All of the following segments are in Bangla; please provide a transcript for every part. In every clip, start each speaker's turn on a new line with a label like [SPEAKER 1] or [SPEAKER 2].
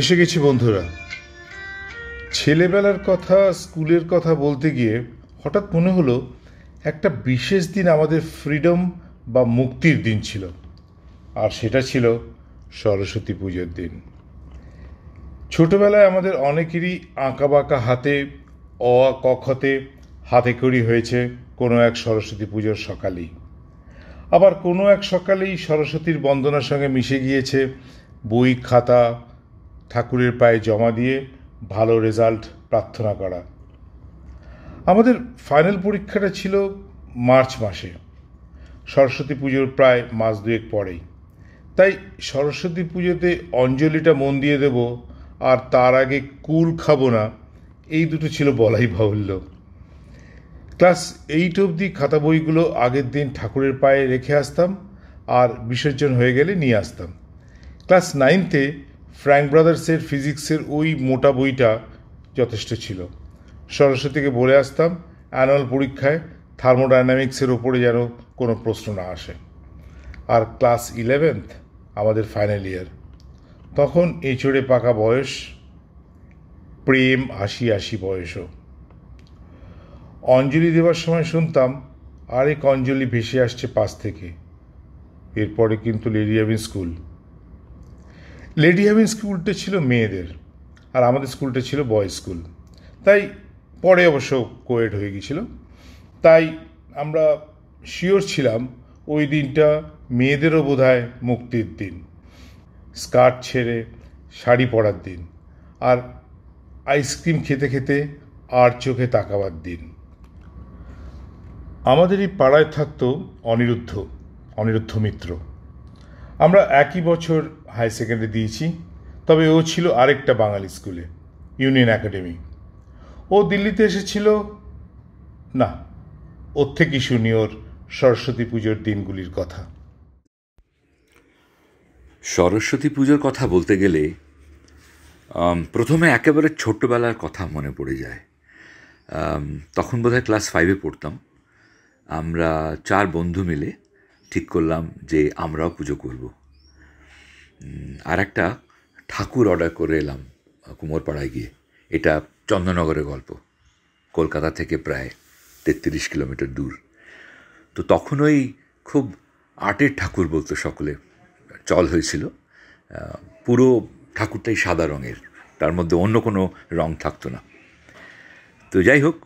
[SPEAKER 1] এসে গেছি বন্ধুরা ছেলেবেলার কথা স্কুলের কথা বলতে গিয়ে হঠাৎ মনে হলো একটা বিশেষ দিন আমাদের ফ্রিডম বা মুক্তির দিন ছিল আর সেটা ছিল সরস্বতী পুজোর দিন ছোটবেলায় আমাদের অনেকেরই আঁকা বাঁকা হাতে অ কক্ষতে হাতে করি হয়েছে কোনো এক সরস্বতী পুজোর সকালেই আবার কোনো এক সকালেই সরস্বতীর বন্দনার সঙ্গে মিশে গিয়েছে বই খাতা ঠাকুরের পায়ে জমা দিয়ে ভালো রেজাল্ট প্রার্থনা করা আমাদের ফাইনাল পরীক্ষাটা ছিল মার্চ মাসে সরস্বতী পুজোর প্রায় মাস দুয়েক পরেই তাই সরস্বতী পুজোতে অঞ্জলিটা মন দিয়ে দেব আর তার আগে কুল খাবো না এই দুটো ছিল বলাই বাহুল্য ক্লাস এইট অবধি খাতা বইগুলো আগের দিন ঠাকুরের পায়ে রেখে আসতাম আর বিসর্জন হয়ে গেলে নিয়ে আসতাম ক্লাস নাইনতে ফ্র্যাঙ্ক ব্রাদার্সের ফিজিক্সের ওই মোটা বইটা যথেষ্ট ছিল সরস্বতীকে বলে আসতাম অ্যানুয়াল পরীক্ষায় থার্মোডাইনামিক্সের ওপরে যেন কোনো প্রশ্ন না আসে আর ক্লাস ইলেভেন্থ আমাদের ফাইনাল ইয়ার তখন এঁচড়ে পাকা বয়স প্রেম আশি আশি বয়সও অঞ্জলি দেওয়ার সময় শুনতাম আরেক অঞ্জলি ভেসে আসছে পাশ থেকে এরপরে কিন্তু লেরিয়াবিন স্কুল লেডি হ্যাভিন স্কুলটা ছিল মেয়েদের আর আমাদের স্কুলটা ছিল বয়েজ স্কুল তাই পরে অবশ্য কোয়েড হয়ে গিয়েছিল তাই আমরা শিওর ছিলাম ওই দিনটা মেয়েদেরও বোধ মুক্তির দিন স্কার্ট ছেড়ে শাড়ি পরার দিন আর আইসক্রিম খেতে খেতে আর চোখে তাকাবার দিন আমাদের এই পাড়ায় থাকতো অনিরুদ্ধ অনিরুদ্ধ মিত্র আমরা একই বছর হায়ার সেকেন্ডারি দিয়েছি তবে ও ছিল আরেকটা বাঙালি স্কুলে ইউনিয়ন একাডেমি ও দিল্লিতে এসেছিল না ওর থেকেই শুনি ওর সরস্বতী পুজোর দিনগুলির কথা
[SPEAKER 2] সরস্বতী পুজোর কথা বলতে গেলে প্রথমে একেবারে ছোট্টবেলার কথা মনে পড়ে যায় তখন বোধহয় ক্লাস ফাইভে পড়তাম আমরা চার বন্ধু মিলে ঠিক করলাম যে আমরাও পুজো করবো আর একটা ঠাকুর অর্ডার করে এলাম কুমোরপাড়ায় গিয়ে এটা চন্দননগরের গল্প কলকাতা থেকে প্রায় তেত্রিশ কিলোমিটার দূর তো তখন ওই খুব আটের ঠাকুর বলতো সকলে চল হয়েছিল পুরো ঠাকুরটাই সাদা রঙের তার মধ্যে অন্য কোনো রং থাকতো না তো যাই হোক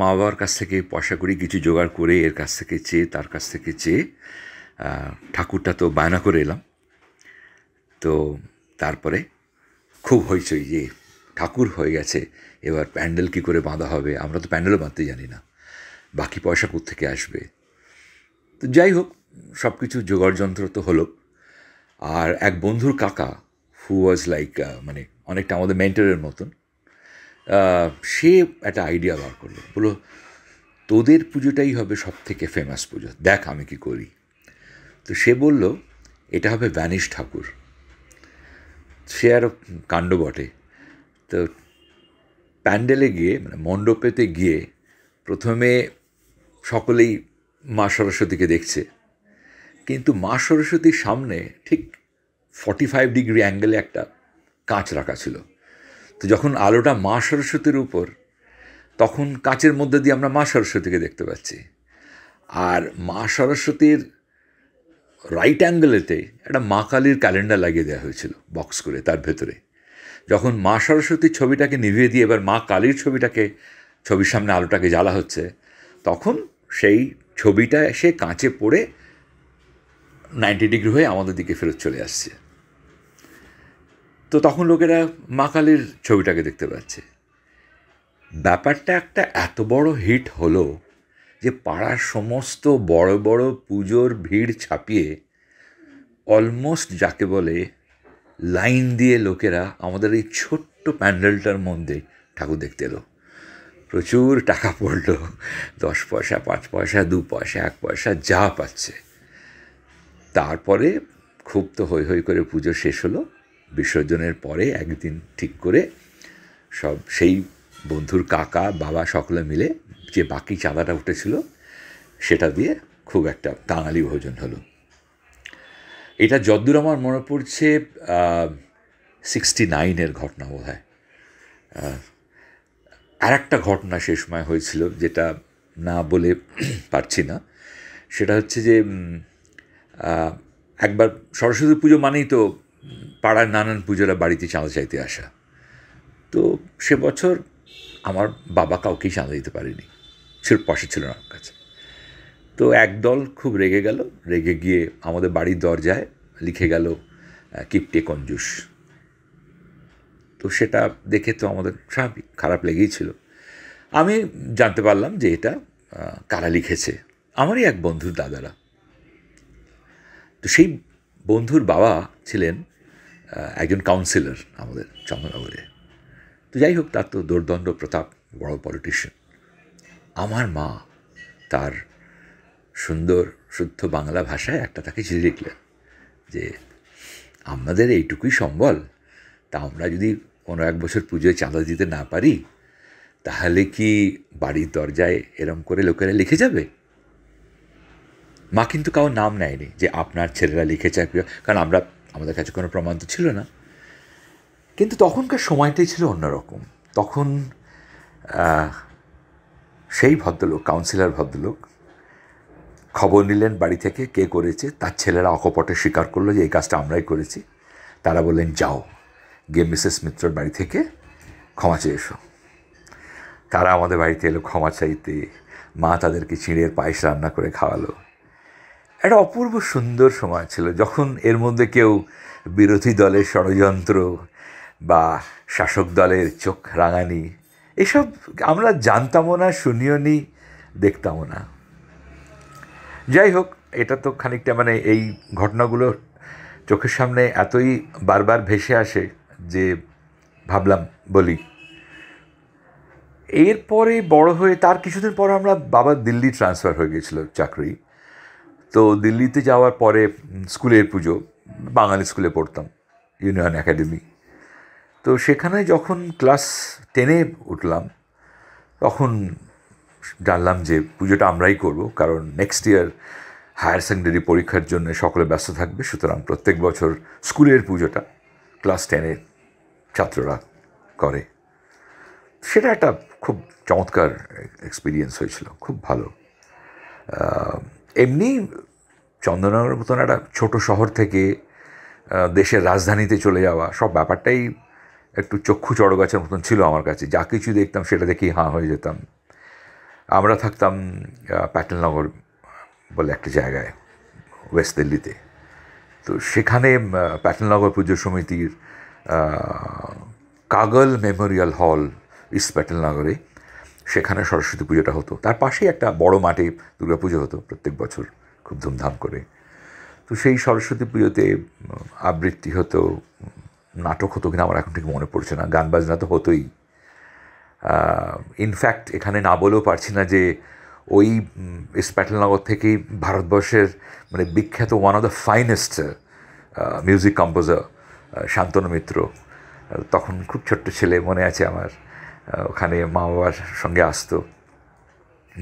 [SPEAKER 2] মা বাবার কাছ থেকে পয়সা করি কিছু জোগাড় করে এর কাছ থেকে চেয়ে তার কাছ থেকে চেয়ে ঠাকুরটা তো বায়না করে এলাম তো তারপরে খুব হইচই যে ঠাকুর হয়ে গেছে এবার প্যান্ডেল কী করে বাঁধা হবে আমরা তো প্যান্ডেলও বাঁধতে জানি না বাকি পয়সা থেকে আসবে তো যাই হোক সব কিছু জোগাড় যন্ত্র তো হলো আর এক বন্ধুর কাকা হু ওয়াজ লাইক মানে অনেকটা আমাদের মেন্টরের মতন সে একটা আইডিয়া বার করলো বলো তোদের পুজোটাই হবে সব থেকে ফেমাস পুজো দেখ আমি কি করি তো সে বলল এটা হবে ভ্যানিশ ঠাকুর সে আরও কাণ্ড বটে তো প্যান্ডেলে গিয়ে মানে মণ্ডপেতে গিয়ে প্রথমে সকলেই মা সরস্বতীকে দেখছে কিন্তু মা সরস্বতীর সামনে ঠিক ফর্টি ফাইভ ডিগ্রি অ্যাঙ্গেলে একটা কাঁচ রাখা ছিল তো যখন আলোটা মা সরস্বতীর উপর তখন কাঁচের মধ্যে দিয়ে আমরা মা সরস্বতীকে দেখতে পাচ্ছি আর মা সরস্বতীর রাইট অ্যাঙ্গেলেতে একটা মা কালীর ক্যালেন্ডার লাগিয়ে দেওয়া হয়েছিল বক্স করে তার ভেতরে যখন মা সরস্বতীর ছবিটাকে নিভিয়ে দিয়ে এবার মা কালীর ছবিটাকে ছবির সামনে আলোটাকে জ্বালা হচ্ছে তখন সেই ছবিটা এসে কাঁচে পড়ে নাইনটি ডিগ্রি হয়ে আমাদের দিকে ফেরত চলে আসছে তো তখন লোকেরা মা কালীর ছবিটাকে দেখতে পাচ্ছে ব্যাপারটা একটা এত বড় হিট হলো যে পাড়ার সমস্ত বড় বড় পুজোর ভিড় ছাপিয়ে অলমোস্ট যাকে বলে লাইন দিয়ে লোকেরা আমাদের এই ছোট্ট প্যান্ডেলটার মধ্যে ঠাকুর দেখতে এলো প্রচুর টাকা পড়ল দশ পয়সা পাঁচ পয়সা দু পয়সা এক পয়সা যা পাচ্ছে তারপরে খুব তো হৈ হৈ করে পুজো শেষ হলো বিসর্জনের পরে একদিন ঠিক করে সব সেই বন্ধুর কাকা বাবা সকলে মিলে যে বাকি চাঁদাটা উঠেছিল সেটা দিয়ে খুব একটা বাঙালি ভোজন হলো এটা যদ্দূর আমার মনে পড়ছে সিক্সটি নাইনের ঘটনা বোধ হয় আর একটা ঘটনা সে সময় হয়েছিল যেটা না বলে পারছি না সেটা হচ্ছে যে একবার সরস্বতী পুজো মানেই তো পাড়ার নানান পুজোরা বাড়িতে চাঁদা চাইতে আসা তো সে বছর আমার বাবা কাউকেই চাঁদা দিতে পারেনি ছিল পয়সা ছিল না আমার কাছে তো একদল খুব রেগে গেল রেগে গিয়ে আমাদের বাড়ির দরজায় লিখে গেল কিপটে কঞ্জুস তো সেটা দেখে তো আমাদের স্বাভাবিক খারাপ লেগেই ছিল আমি জানতে পারলাম যে এটা কারা লিখেছে আমারই এক বন্ধুর দাদারা তো সেই বন্ধুর বাবা ছিলেন একজন কাউন্সিলর আমাদের চন্দ্রনগরে তো যাই হোক তার তো দোর্দণ্ড প্রতাপ বড় পলিটিশিয়ান আমার মা তার সুন্দর শুদ্ধ বাংলা ভাষায় একটা তাকে চিঠি লিখলেন যে আমাদের এইটুকুই সম্বল তা আমরা যদি কোনো এক বছর পুজোয় চাঁদা দিতে না পারি তাহলে কি বাড়ির দরজায় এরম করে লোকেরা লিখে যাবে মা কিন্তু কাউ নাম নেয়নি যে আপনার ছেলেরা লিখেছে কারণ আমরা আমাদের কাছে কোনো প্রমাণ তো ছিল না কিন্তু তখনকার সময়টাই ছিল অন্যরকম তখন সেই ভদ্রলোক কাউন্সিলর ভদ্রলোক খবর নিলেন বাড়ি থেকে কে করেছে তার ছেলেরা অকপটে স্বীকার করলো যে এই কাজটা আমরাই করেছি তারা বললেন যাও গিয়ে মিসেস মিত্রর বাড়ি থেকে ক্ষমা চেয়ে এসো তারা আমাদের বাড়িতে এলো ক্ষমা চাইতে মা তাদেরকে চিঁড়ের পায়েস রান্না করে খাওয়ালো একটা অপূর্ব সুন্দর সময় ছিল যখন এর মধ্যে কেউ বিরোধী দলের ষড়যন্ত্র বা শাসক দলের চোখ রাঙানি এসব আমরা জানতামও না শুনিও নি দেখতামও না যাই হোক এটা তো খানিকটা মানে এই ঘটনাগুলো চোখের সামনে এতই বারবার ভেসে আসে যে ভাবলাম বলি এরপরে বড় হয়ে তার কিছুদিন পর আমরা বাবা দিল্লি ট্রান্সফার হয়ে গেছিলো চাকরি তো দিল্লিতে যাওয়ার পরে স্কুলের পুজো বাঙালি স্কুলে পড়তাম ইউনিয়ন একাডেমি তো সেখানে যখন ক্লাস টেনে উঠলাম তখন জানলাম যে পুজোটা আমরাই করব কারণ নেক্সট ইয়ার হায়ার সেকেন্ডারি পরীক্ষার জন্য সকলে ব্যস্ত থাকবে সুতরাং প্রত্যেক বছর স্কুলের পুজোটা ক্লাস টেনের ছাত্ররা করে সেটা একটা খুব চমৎকার এক্সপিরিয়েন্স হয়েছিল খুব ভালো এমনি চন্দননগরের মতন একটা ছোটো শহর থেকে দেশের রাজধানীতে চলে যাওয়া সব ব্যাপারটাই একটু চক্ষু চড়গাছের মতন ছিল আমার কাছে যা কিছু দেখতাম সেটা দেখেই হাঁ হয়ে যেতাম আমরা থাকতাম প্যাটেলনগর বলে একটা জায়গায় ওয়েস্ট দিল্লিতে তো সেখানে প্যাটেলনগর পুজো সমিতির কাগল মেমোরিয়াল হল ইস্ট প্যাটেলনগরে সেখানে সরস্বতী পুজোটা হতো তার পাশেই একটা বড় মাঠে দুর্গা পুজো হতো প্রত্যেক বছর খুব ধুমধাম করে তো সেই সরস্বতী পুজোতে আবৃত্তি হতো নাটক হতো কিনা আমার এখন ঠিক মনে পড়ছে না গান বাজনা তো হতোই ইনফ্যাক্ট এখানে না বলেও পারছি না যে ওই ইস্প্যাটলনগর থেকেই ভারতবর্ষের মানে বিখ্যাত one of the finest music composer Shantanu Mitra তখন খুব ছোট্ট ছেলে মনে আছে আমার ওখানে মা বাবার সঙ্গে আসতো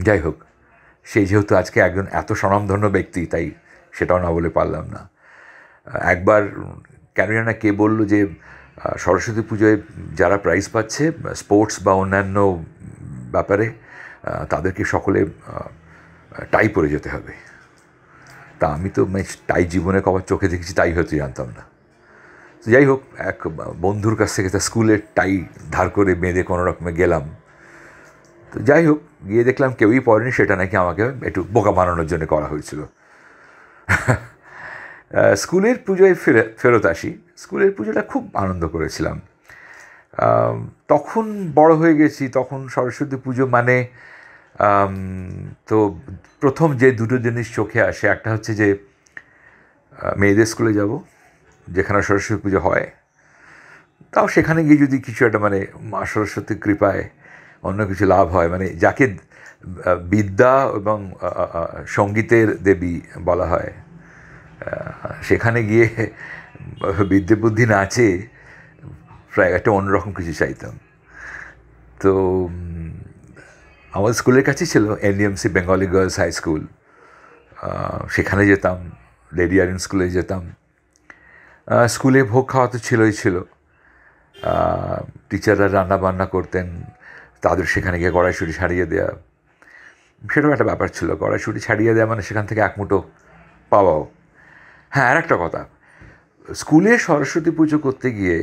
[SPEAKER 2] যাই হোক সে যেহেতু আজকে একজন এত স্বনামধন্য ব্যক্তি তাই সেটাও না বলে পারলাম না একবার না কে বলল যে সরস্বতী পুজোয় যারা প্রাইজ পাচ্ছে স্পোর্টস বা অন্যান্য ব্যাপারে তাদেরকে সকলে টাই পরে যেতে হবে তা আমি তো মানে টাই জীবনে কবার চোখে দেখেছি টাই হয়তো জানতাম না যাই হোক এক বন্ধুর কাছ থেকে তার স্কুলের টাই ধার করে বেঁধে কোনো রকমে গেলাম তো যাই হোক গিয়ে দেখলাম কেউই পড়েনি সেটা নাকি আমাকে একটু বোকা বানানোর জন্য করা হয়েছিল স্কুলের পুজোয় ফেরে ফেরত আসি স্কুলের পুজোটা খুব আনন্দ করেছিলাম তখন বড় হয়ে গেছি তখন সরস্বতী পুজো মানে তো প্রথম যে দুটো জিনিস চোখে আসে একটা হচ্ছে যে মেয়েদের স্কুলে যাব যেখানে সরস্বতী পুজো হয় তাও সেখানে গিয়ে যদি কিছু একটা মানে মা সরস্বতীর কৃপায় অন্য কিছু লাভ হয় মানে যাকে বিদ্যা এবং সঙ্গীতের দেবী বলা হয় সেখানে গিয়ে বিদ্যে বুদ্ধি নাচে প্রায় একটা অন্যরকম কিছু চাইতাম তো আমার স্কুলের কাছে ছিল NDMC Bengali girls high school সেখানে যেতাম লেডি আর্ন স্কুলে যেতাম স্কুলে ভোগ খাওয়া তো ছিলই ছিল টিচাররা রান্নাবান্না করতেন তাদের সেখানে গিয়ে কড়াইশুটি ছাড়িয়ে দেওয়া সেটাও একটা ব্যাপার ছিল কড়াইশুটি ছাড়িয়ে দেওয়া মানে সেখান থেকে এক মুঠো পাওয়াও হ্যাঁ আর একটা কথা স্কুলে সরস্বতী পুজো করতে গিয়ে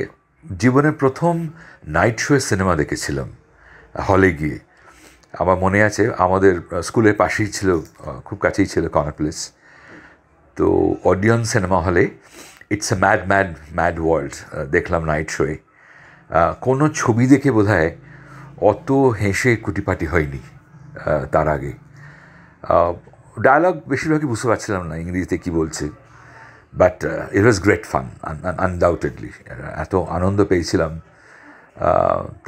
[SPEAKER 2] জীবনে প্রথম নাইট শোয়ে সিনেমা দেখেছিলাম হলে গিয়ে আমার মনে আছে আমাদের স্কুলের পাশেই ছিল খুব কাছেই ছিল প্লেস তো অডিয়ন সিনেমা হলে it's a mad mad mad world দেখলাম নাইট শোয়ে কোনো ছবি দেখে বোধ অত হেসে কুটিপাটি হয়নি তার আগে ডায়লগ বেশিরভাগই বুঝতে পারছিলাম না ইংরেজিতে কী বলছে but it was great fun undoubtedly এত আনন্দ পেয়েছিলাম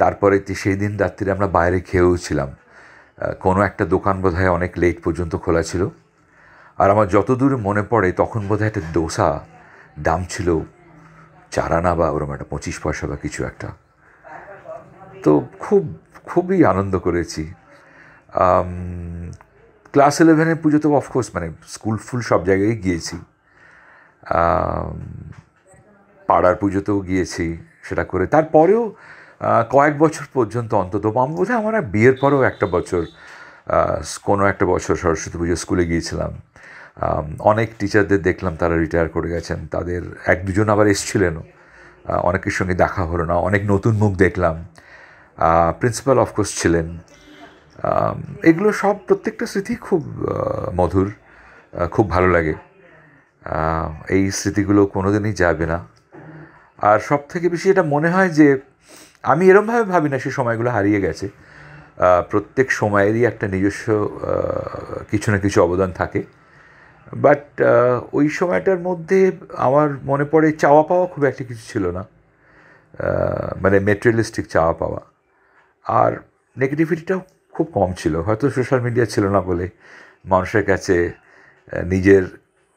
[SPEAKER 2] তারপরে সেই দিন রাত্রিরে আমরা বাইরে খেয়েও ছিলাম কোনো একটা দোকান বোধহয় অনেক লেট পর্যন্ত খোলা ছিল আর আমার যতদূর মনে পড়ে তখন বোধহয় একটা দোসা দাম ছিল চারানা বা ওরকম একটা পঁচিশ পয়সা বা কিছু একটা তো খুব খুবই আনন্দ করেছি ক্লাস ইলেভেনের পুজো তো অফকোর্স মানে স্কুল ফুল সব জায়গায় গিয়েছি পাড়ার পুজোতেও গিয়েছি সেটা করে তারপরেও কয়েক বছর পর্যন্ত অন্তত আমি বোধহয় আমার বিয়ের পরেও একটা বছর কোনো একটা বছর সরস্বতী পুজো স্কুলে গিয়েছিলাম অনেক টিচারদের দেখলাম তারা রিটায়ার করে গেছেন তাদের এক দুজন আবার এসছিলেনও অনেকের সঙ্গে দেখা হলো না অনেক নতুন মুখ দেখলাম প্রিন্সিপাল অফকোর্স ছিলেন এগুলো সব প্রত্যেকটা স্মৃতি খুব মধুর খুব ভালো লাগে এই স্মৃতিগুলো কোনোদিনই যাবে না আর সব থেকে বেশি এটা মনে হয় যে আমি এরমভাবে ভাবি না সে সময়গুলো হারিয়ে গেছে প্রত্যেক সময়েরই একটা নিজস্ব কিছু না কিছু অবদান থাকে বাট ওই সময়টার মধ্যে আমার মনে পড়ে চাওয়া পাওয়া খুব একটা কিছু ছিল না মানে মেটেরিয়ালিস্টিক চাওয়া পাওয়া আর নেগেটিভিটিটাও খুব কম ছিল হয়তো সোশ্যাল মিডিয়া ছিল না বলে মানুষের কাছে নিজের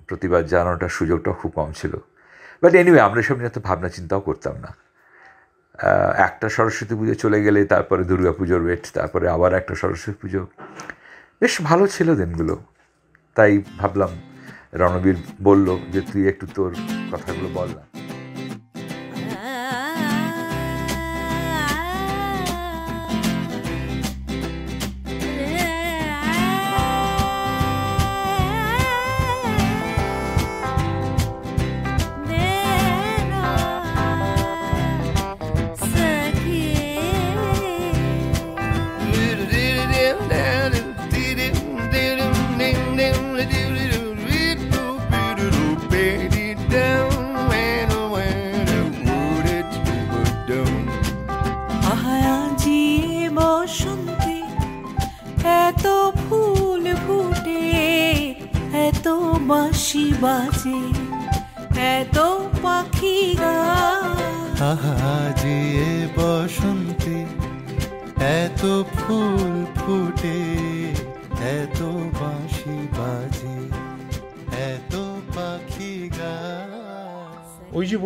[SPEAKER 2] প্রতিবাদ জানানোটার সুযোগটা খুব কম ছিল বাট এনিওয়ে আমরা সব নিয়ে এত ভাবনা চিন্তাও করতাম না একটা সরস্বতী পুজো চলে গেলে তারপরে দুর্গা পুজোর ওয়েট তারপরে আবার একটা সরস্বতী পুজো বেশ ভালো ছিল দিনগুলো তাই ভাবলাম রণবীর বলল যে তুই একটু তোর কথাগুলো বল না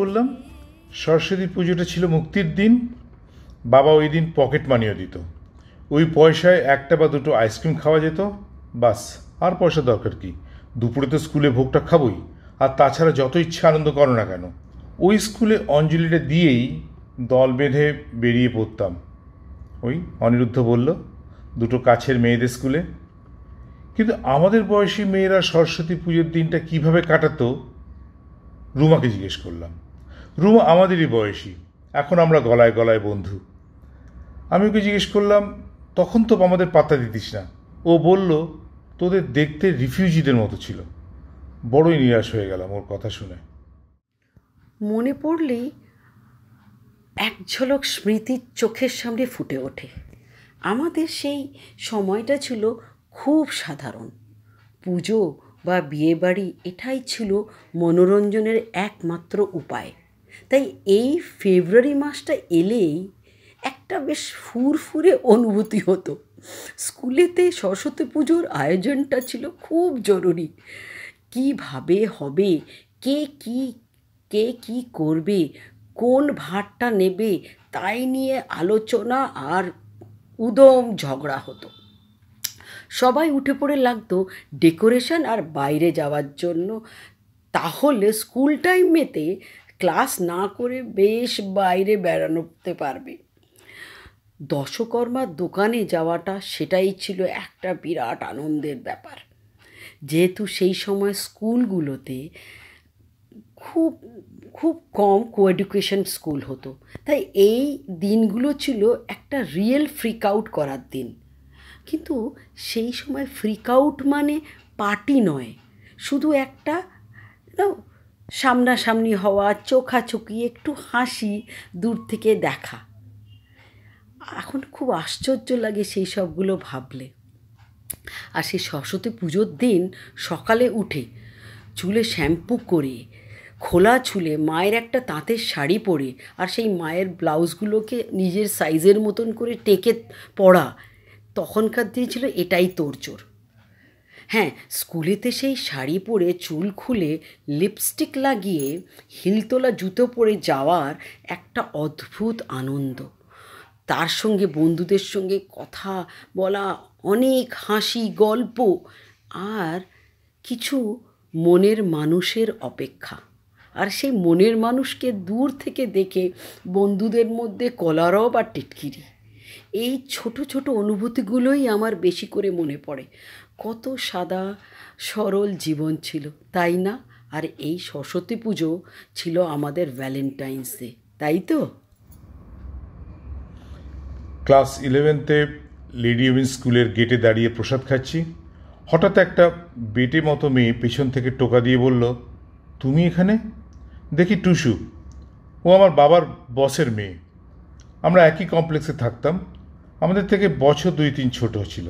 [SPEAKER 1] বললাম সরস্বতী পুজোটা ছিল মুক্তির দিন বাবা ওই দিন পকেট মানিও দিত ওই পয়সায় একটা বা দুটো আইসক্রিম খাওয়া যেত বাস আর পয়সা দরকার কি দুপুরে তো স্কুলে ভোগটা খাবই আর তাছাড়া যত ইচ্ছে আনন্দ করো না কেন ওই স্কুলে অঞ্জলিটা দিয়েই দল বেঁধে বেরিয়ে পড়তাম ওই অনিরুদ্ধ বলল দুটো কাছের মেয়েদের স্কুলে কিন্তু আমাদের বয়সী মেয়েরা সরস্বতী পুজোর দিনটা কিভাবে কাটাতো রুমাকে জিজ্ঞেস করলাম রুমা আমাদেরই বয়সী এখন আমরা গলায় গলায় বন্ধু আমি ওকে জিজ্ঞেস করলাম তখন তো আমাদের পাত্তা দিতিস না ও বলল তোদের দেখতে রিফিউজিদের মতো ছিল বড়ই নিরাশ হয়ে গেলাম ওর কথা শুনে
[SPEAKER 3] মনে পড়লেই এক ঝলক স্মৃতির চোখের সামনে ফুটে ওঠে আমাদের সেই সময়টা ছিল খুব সাধারণ পুজো বা বিয়েবাড়ি এটাই ছিল মনোরঞ্জনের একমাত্র উপায় তাই এই ফেব্রুয়ারি মাসটা এলেই একটা বেশ ফুরফুরে অনুভূতি হতো স্কুলেতে সরস্বতী পুজোর আয়োজনটা ছিল খুব জরুরি কিভাবে হবে কে কি কে কি করবে কোন ভারটা নেবে তাই নিয়ে আলোচনা আর উদম ঝগড়া হতো সবাই উঠে পড়ে লাগতো ডেকোরেশন আর বাইরে যাওয়ার জন্য তাহলে স্কুল টাইমেতে ক্লাস না করে বেশ বাইরে বেড়ানোতে পারবে দশকর্মার দোকানে যাওয়াটা সেটাই ছিল একটা বিরাট আনন্দের ব্যাপার যেহেতু সেই সময় স্কুলগুলোতে খুব খুব কম কোএডুকেশন স্কুল হতো তাই এই দিনগুলো ছিল একটা রিয়েল ফ্রিক আউট করার দিন কিন্তু সেই সময় ফ্রিক আউট মানে পার্টি নয় শুধু একটা সামনাসামনি হওয়া চোখাচোখি একটু হাসি দূর থেকে দেখা এখন খুব আশ্চর্য লাগে সেই সবগুলো ভাবলে আর সেই সরস্বতী পুজোর দিন সকালে উঠে চুলে শ্যাম্পু করে খোলা চুলে মায়ের একটা তাঁতের শাড়ি পরে আর সেই মায়ের ব্লাউজগুলোকে নিজের সাইজের মতন করে টেকে পরা তখনকার দিয়ে ছিল এটাই তোরচোর হ্যাঁ স্কুলেতে সেই শাড়ি পরে চুল খুলে লিপস্টিক লাগিয়ে হিলতোলা জুতো পরে যাওয়ার একটা অদ্ভুত আনন্দ তার সঙ্গে বন্ধুদের সঙ্গে কথা বলা অনেক হাসি গল্প আর কিছু মনের মানুষের অপেক্ষা আর সেই মনের মানুষকে দূর থেকে দেখে বন্ধুদের মধ্যে কলারব আর টিটকিরি এই ছোট ছোট অনুভূতিগুলোই আমার বেশি করে মনে পড়ে কত সাদা সরল জীবন ছিল তাই না আর এই সরস্বতী পুজো ছিল আমাদের ভ্যালেন্টাইন্স ডে তাই তো
[SPEAKER 1] ক্লাস ইলেভেনতে লেডি উইন স্কুলের গেটে দাঁড়িয়ে প্রসাদ খাচ্ছি হঠাৎ একটা বেটে মতো মেয়ে পেছন থেকে টোকা দিয়ে বলল তুমি এখানে দেখি টুসু ও আমার বাবার বসের মেয়ে আমরা একই কমপ্লেক্সে থাকতাম আমাদের থেকে বছর দুই তিন ছোট ছিল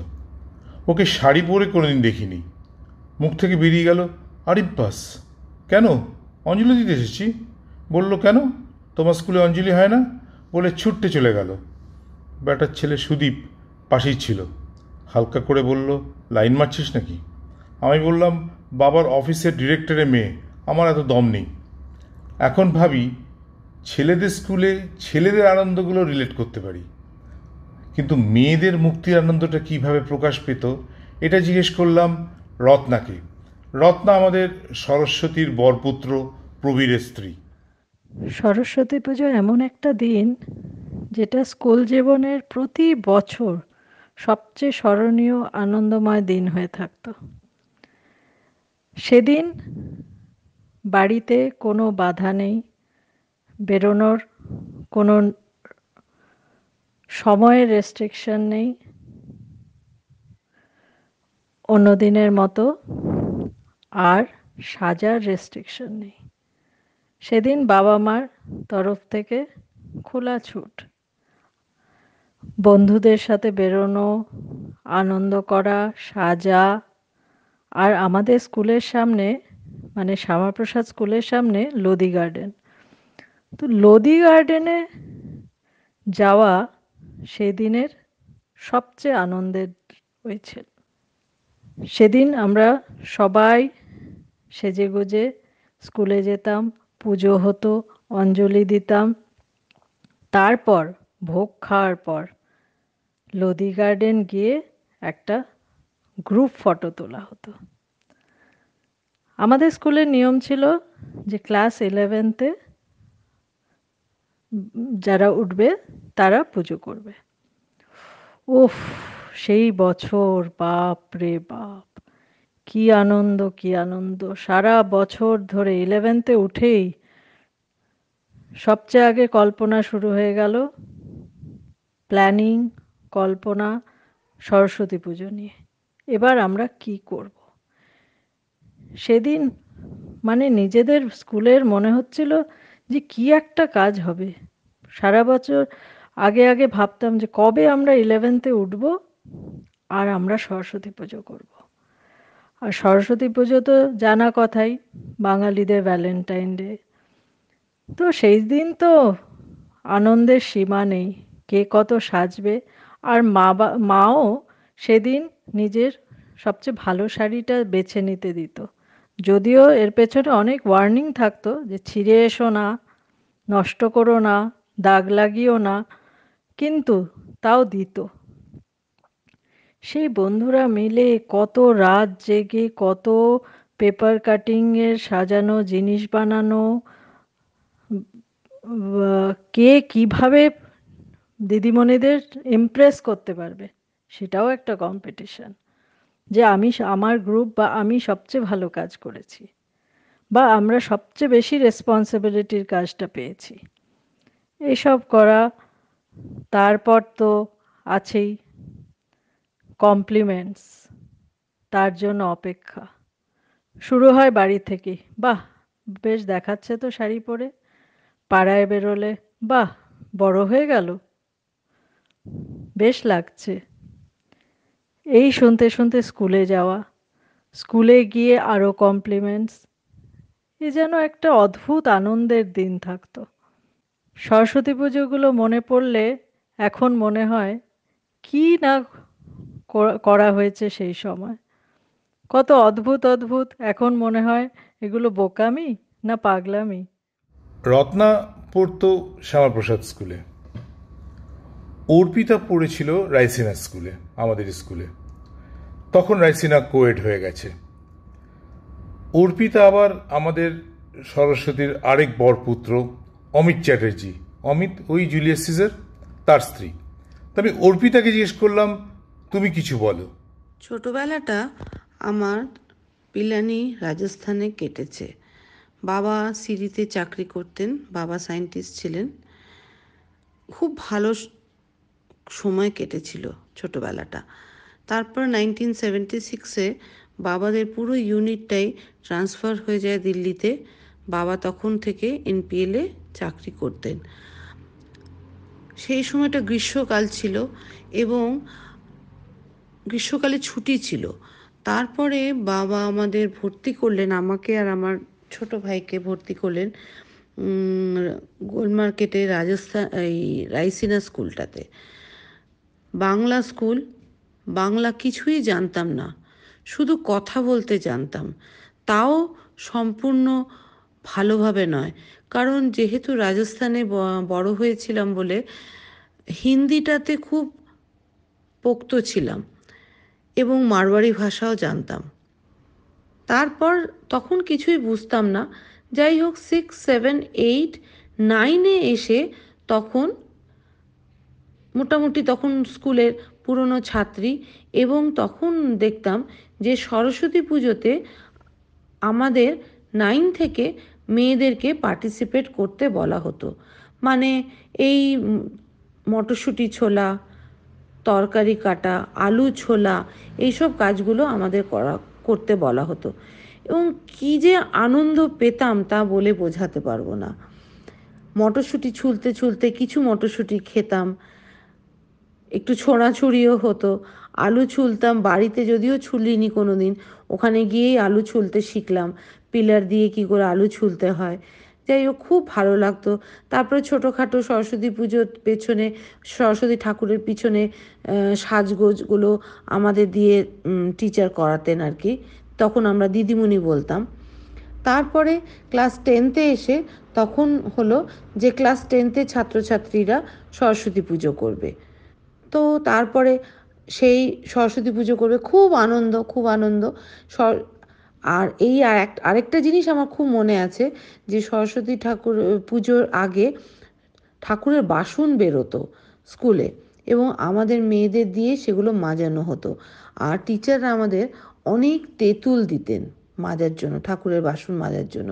[SPEAKER 1] ওকে শাড়ি পরে কোনোদিন দেখিনি মুখ থেকে বেরিয়ে গেল আরিফ বাস কেন অঞ্জলি দিতে এসেছি বলল কেন তোমার স্কুলে অঞ্জলি হয় না বলে ছুটতে চলে গেল ব্যাটার ছেলে সুদীপ পাশেই ছিল হালকা করে বলল লাইন মারছিস নাকি আমি বললাম বাবার অফিসের ডিরেক্টরের মেয়ে আমার এত দম নেই এখন ভাবি ছেলেদের স্কুলে ছেলেদের আনন্দগুলো রিলেট করতে পারি কিন্তু মেয়েদের মুক্তির আনন্দটা কিভাবে প্রকাশ পেত এটা জিজ্ঞেস করলাম রত্নাকে রত্না আমাদের সরস্বতীর বরপুত্র প্রবীরের স্ত্রী
[SPEAKER 4] সরস্বতী পুজো এমন একটা দিন যেটা স্কুল জীবনের প্রতি বছর সবচেয়ে স্মরণীয় আনন্দময় দিন হয়ে থাকত সেদিন বাড়িতে কোনো বাধা নেই বেরোনোর কোনো সময়ের রেস্ট্রিকশন নেই অন্যদিনের মতো আর সাজার রেস্ট্রিকশন নেই সেদিন বাবা মার তরফ থেকে খোলা ছুট বন্ধুদের সাথে বেরোনো আনন্দ করা সাজা আর আমাদের স্কুলের সামনে মানে শ্যামাপ্রসাদ স্কুলের সামনে লোদি গার্ডেন তো লোদি গার্ডেনে যাওয়া সেদিনের সবচেয়ে আনন্দের হয়েছে সেদিন আমরা সবাই সেজে গুজে স্কুলে যেতাম পুজো হতো অঞ্জলি দিতাম তারপর ভোগ খাওয়ার পর লোদি গার্ডেন গিয়ে একটা গ্রুপ ফটো তোলা হতো আমাদের স্কুলের নিয়ম ছিল যে ক্লাস ইলেভেনতে যারা উঠবে তারা পুজো করবে ওফ সেই বছর বাপ রে বাপ কি আনন্দ কি আনন্দ সারা বছর ধরে ইলেভেন্থে উঠেই সবচেয়ে আগে কল্পনা শুরু হয়ে গেল প্ল্যানিং কল্পনা সরস্বতী পুজো নিয়ে এবার আমরা কি করব সেদিন মানে নিজেদের স্কুলের মনে হচ্ছিল যে কি একটা কাজ হবে সারা বছর আগে আগে ভাবতাম যে কবে আমরা ইলেভেন্থে উঠব আর আমরা সরস্বতী পুজো করব আর সরস্বতী পুজো তো জানা কথাই বাঙালিদের ভ্যালেন্টাইন ডে তো সেই দিন তো আনন্দের সীমা নেই কে কত সাজবে আর মা বা মাও সেদিন নিজের সবচেয়ে ভালো শাড়িটা বেছে নিতে দিত যদিও এর পেছনে অনেক ওয়ার্নিং থাকতো যে ছিঁড়ে এসো না নষ্ট করো না দাগ লাগিও না কিন্তু তাও দিত সেই বন্ধুরা মিলে কত রাত জেগে কত পেপার কাটিংয়ের সাজানো জিনিস বানানো কে কিভাবে দিদিমণিদের ইমপ্রেস করতে পারবে সেটাও একটা কম্পিটিশান যে আমি আমার গ্রুপ বা আমি সবচেয়ে ভালো কাজ করেছি বা আমরা সবচেয়ে বেশি রেসপন্সিবিলিটির কাজটা পেয়েছি এসব করা তারপর তো আছেই কমপ্লিমেন্টস তার জন্য অপেক্ষা শুরু হয় বাড়ি থেকে বাহ বেশ দেখাচ্ছে তো শাড়ি পরে পাড়ায় বেরোলে বাহ বড় হয়ে গেল বেশ লাগছে এই শুনতে শুনতে স্কুলে যাওয়া স্কুলে গিয়ে আরও কমপ্লিমেন্টস এ যেন একটা অদ্ভুত আনন্দের দিন থাকতো সরস্বতী পুজোগুলো মনে পড়লে এখন মনে হয় কি না করা হয়েছে সেই সময় কত অদ্ভুত অদ্ভুত এখন মনে হয় এগুলো বোকামি না পাগলামি
[SPEAKER 1] রত্না পড়তো শ্যামাপ্রসাদ স্কুলে অর্পিতা পড়েছিল রাইসিনা স্কুলে আমাদের স্কুলে তখন রাইসিনা কোয়েড হয়ে গেছে অর্পিতা আবার আমাদের সরস্বতীর আরেক পুত্র অমিত চ্যাটার্জি অমিত ওই জুলিয়াস সিজার তার স্ত্রী তবে অর্পিতাকে জিজ্ঞেস করলাম তুমি কিছু বলো
[SPEAKER 5] ছোটবেলাটা আমার পিলানি রাজস্থানে কেটেছে বাবা সিঁড়িতে চাকরি করতেন বাবা সায়েন্টিস্ট ছিলেন খুব ভালো সময় কেটেছিল ছোটবেলাটা তারপর নাইনটিন সেভেন্টি সিক্সে বাবাদের পুরো ইউনিটটাই ট্রান্সফার হয়ে যায় দিল্লিতে বাবা তখন থেকে এনপিএলে চাকরি করতেন সেই সময়টা গ্রীষ্মকাল ছিল এবং গ্রীষ্মকালে ছুটি ছিল তারপরে বাবা আমাদের ভর্তি করলেন আমাকে আর আমার ছোট ভাইকে ভর্তি করলেন গোল মার্কেটে রাজস্থান এই রাইসিনা স্কুলটাতে বাংলা স্কুল বাংলা কিছুই জানতাম না শুধু কথা বলতে জানতাম তাও সম্পূর্ণ ভালোভাবে নয় কারণ যেহেতু রাজস্থানে বড় হয়েছিলাম বলে হিন্দিটাতে খুব পোক্ত ছিলাম এবং মারওয়ারি ভাষাও জানতাম তারপর তখন কিছুই বুঝতাম না যাই হোক সিক্স সেভেন এইট নাইনে এসে তখন মোটামুটি তখন স্কুলের পুরনো ছাত্রী এবং তখন দেখতাম যে সরস্বতী পুজোতে আমাদের নাইন থেকে মেয়েদেরকে পার্টিসিপেট করতে বলা হতো মানে এই মটরশুঁটি ছোলা তরকারি কাটা আলু ছোলা এইসব কাজগুলো আমাদের করা করতে বলা হতো এবং কী যে আনন্দ পেতাম তা বলে বোঝাতে পারবো না মটরশুঁটি ছুলতে ছুলতে কিছু মটরশুঁটি খেতাম একটু ছোঁড়াছুড়িও হতো আলু ছুলতাম বাড়িতে যদিও ছুলিনি কোনো দিন ওখানে গিয়েই আলু ছুলতে শিখলাম পিলার দিয়ে কি করে আলু ছুলতে হয় যাই হোক খুব ভালো লাগতো তারপরে ছোটোখাটো সরস্বতী পুজোর পেছনে সরস্বতী ঠাকুরের পিছনে সাজগোজগুলো আমাদের দিয়ে টিচার করাতেন আর কি তখন আমরা দিদিমণি বলতাম তারপরে ক্লাস টেনতে এসে তখন হলো যে ক্লাস টেনতে ছাত্রছাত্রীরা সরস্বতী পুজো করবে তো তারপরে সেই সরস্বতী পুজো করবে খুব আনন্দ খুব আনন্দ আর এই আর আরেকটা জিনিস আমার খুব মনে আছে যে সরস্বতী ঠাকুর পুজোর আগে ঠাকুরের বাসন বেরোতো স্কুলে এবং আমাদের মেয়েদের দিয়ে সেগুলো মাজানো হতো আর টিচাররা আমাদের অনেক তেঁতুল দিতেন মাজার জন্য ঠাকুরের বাসন মাজার জন্য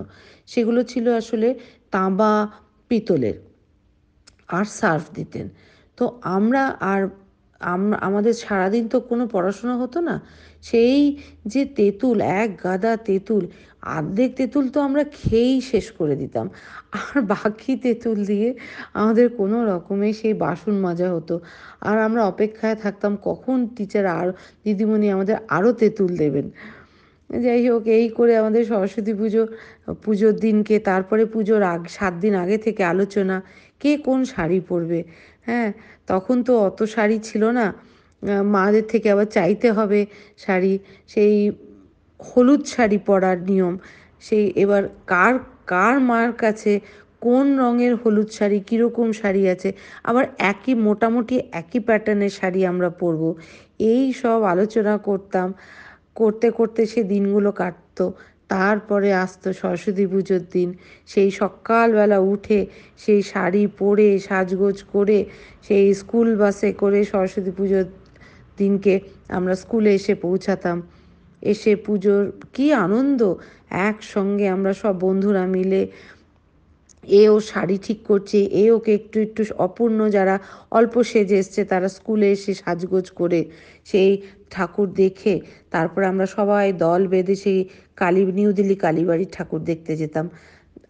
[SPEAKER 5] সেগুলো ছিল আসলে তাঁবা পিতলের আর সার্ফ দিতেন তো আমরা আর আমাদের সারাদিন তো কোনো পড়াশোনা হতো না সেই যে তেঁতুল এক গাদা তেঁতুল আর্ধেক তেঁতুল তো আমরা খেয়েই শেষ করে দিতাম আর বাকি তেঁতুল দিয়ে আমাদের কোনো রকমে সেই বাসন মাজা হতো আর আমরা অপেক্ষায় থাকতাম কখন টিচার আর দিদিমণি আমাদের আরও তেঁতুল দেবেন যাই হোক এই করে আমাদের সরস্বতী পুজো পুজোর দিনকে তারপরে পুজোর আগ সাত দিন আগে থেকে আলোচনা কে কোন শাড়ি পরবে হ্যাঁ তখন তো অত শাড়ি ছিল না মাদের থেকে আবার চাইতে হবে শাড়ি সেই হলুদ শাড়ি পরার নিয়ম সেই এবার কার কার মার কাছে কোন রঙের হলুদ শাড়ি কীরকম শাড়ি আছে আবার একই মোটামুটি একই প্যাটার্নের শাড়ি আমরা পরব এই সব আলোচনা করতাম করতে করতে সে দিনগুলো কাটতো তারপরে আসতো সরস্বতী পুজোর দিন সেই সকালবেলা উঠে সেই শাড়ি পরে সাজগোজ করে সেই স্কুল বাসে করে সরস্বতী পুজোর দিনকে আমরা স্কুলে এসে পৌঁছাতাম এসে পুজোর কি আনন্দ একসঙ্গে আমরা সব বন্ধুরা মিলে এ ও শাড়ি ঠিক করছে এ ওকে একটু একটু অপূর্ণ যারা অল্প সেজে এসছে তারা স্কুলে এসে সাজগোজ করে সেই ঠাকুর দেখে তারপর আমরা সবাই দল বেঁধে সেই কালী নিউ দিল্লি কালীবাড়ির ঠাকুর দেখতে যেতাম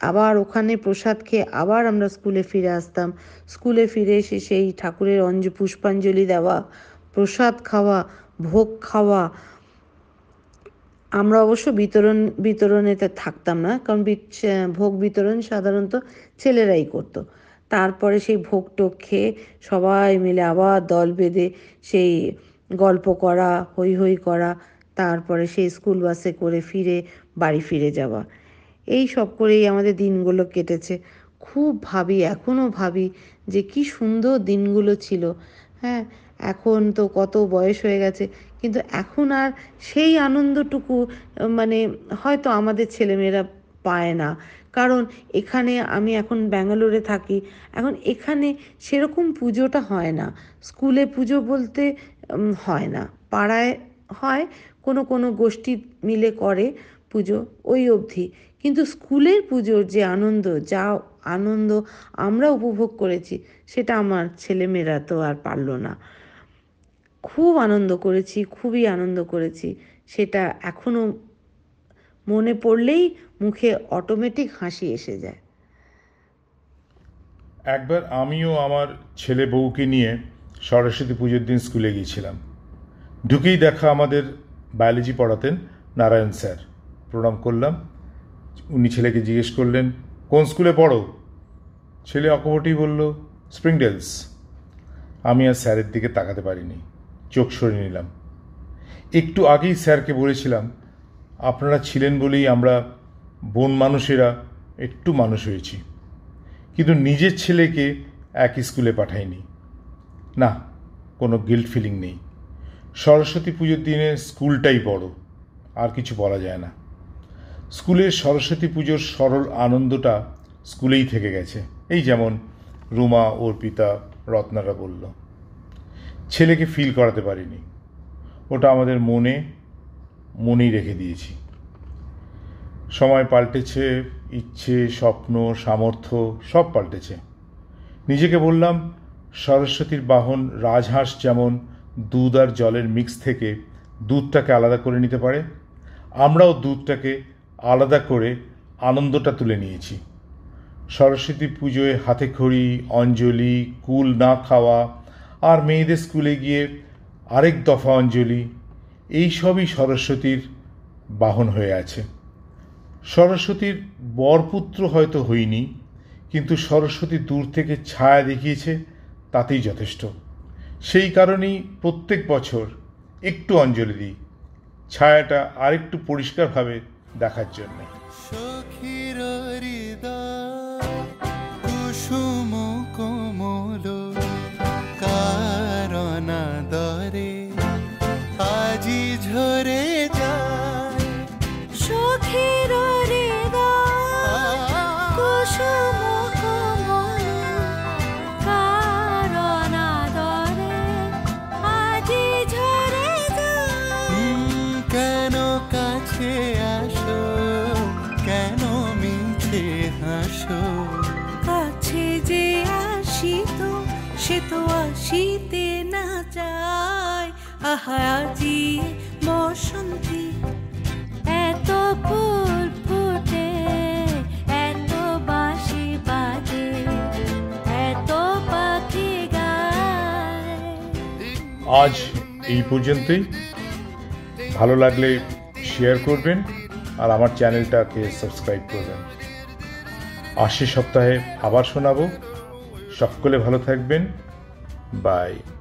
[SPEAKER 5] আবার ওখানে প্রসাদ খেয়ে আবার আমরা স্কুলে ফিরে আসতাম স্কুলে ফিরে এসে সেই ঠাকুরের অঞ্জ পুষ্পাঞ্জলি দেওয়া প্রসাদ খাওয়া ভোগ খাওয়া আমরা অবশ্য বিতরণ বিতরণেতে থাকতাম না কারণ ভোগ বিতরণ সাধারণত ছেলেরাই করতো তারপরে সেই ভোগ টোক খেয়ে সবাই মিলে আবার দল বেঁধে সেই গল্প করা হই হই করা তারপরে সেই স্কুল বাসে করে ফিরে বাড়ি ফিরে যাওয়া এই সব করেই আমাদের দিনগুলো কেটেছে খুব ভাবি এখনও ভাবি যে কি সুন্দর দিনগুলো ছিল হ্যাঁ এখন তো কত বয়স হয়ে গেছে কিন্তু এখন আর সেই আনন্দটুকু মানে হয়তো আমাদের ছেলেমেয়েরা পায় না কারণ এখানে আমি এখন ব্যাঙ্গালোরে থাকি এখন এখানে সেরকম পুজোটা হয় না স্কুলে পুজো বলতে হয় না পাড়ায় হয় কোনো কোনো গোষ্ঠী মিলে করে পুজো ওই অবধি কিন্তু স্কুলের পুজোর যে আনন্দ যা আনন্দ আমরা উপভোগ করেছি সেটা আমার ছেলেমেয়েরা তো আর পারল না খুব আনন্দ করেছি খুবই আনন্দ করেছি সেটা এখনও মনে পড়লেই মুখে অটোমেটিক হাসি এসে যায়
[SPEAKER 1] একবার আমিও আমার ছেলে বউকে নিয়ে সরস্বতী পুজোর দিন স্কুলে গিয়েছিলাম ঢুকেই দেখা আমাদের বায়োলজি পড়াতেন নারায়ণ স্যার প্রণাম করলাম উনি ছেলেকে জিজ্ঞেস করলেন কোন স্কুলে পড়ো ছেলে অকপটি বলল স্প্রিংডেলস আমি আর স্যারের দিকে তাকাতে পারিনি চোখ সরে নিলাম একটু আগেই স্যারকে বলেছিলাম আপনারা ছিলেন বলেই আমরা বন মানুষেরা একটু মানুষ হয়েছি কিন্তু নিজের ছেলেকে এক স্কুলে পাঠাইনি না কোনো গিল্ট ফিলিং নেই সরস্বতী পুজোর দিনে স্কুলটাই বড় আর কিছু বলা যায় না স্কুলের সরস্বতী পুজোর সরল আনন্দটা স্কুলেই থেকে গেছে এই যেমন রুমা পিতা রত্নারা বলল ছেলেকে ফিল করাতে পারিনি ওটা আমাদের মনে মনেই রেখে দিয়েছি সময় পাল্টেছে ইচ্ছে স্বপ্ন সামর্থ্য সব পাল্টেছে নিজেকে বললাম সরস্বতীর বাহন রাজহাঁস যেমন দুধ আর জলের মিক্স থেকে দুধটাকে আলাদা করে নিতে পারে আমরাও দুধটাকে আলাদা করে আনন্দটা তুলে নিয়েছি সরস্বতী পুজোয় হাতে খড়ি অঞ্জলি কুল না খাওয়া আর মেয়েদের স্কুলে গিয়ে আরেক দফা অঞ্জলি এই সবই সরস্বতীর বাহন হয়ে আছে সরস্বতীর বরপুত্র হয়তো হইনি কিন্তু সরস্বতী দূর থেকে ছায়া দেখিয়েছে তাতেই যথেষ্ট সেই কারণেই প্রত্যেক বছর একটু অঞ্জলি দিই ছায়াটা আরেকটু পরিষ্কারভাবে দেখার জন্য সখীর হৃদয় আজ এই পর্যন্তই ভালো লাগলে শেয়ার করবেন আর আমার চ্যানেলটাকে সাবস্ক্রাইব করবেন আশি সপ্তাহে আবার শোনাবো সকলে ভালো থাকবেন বাই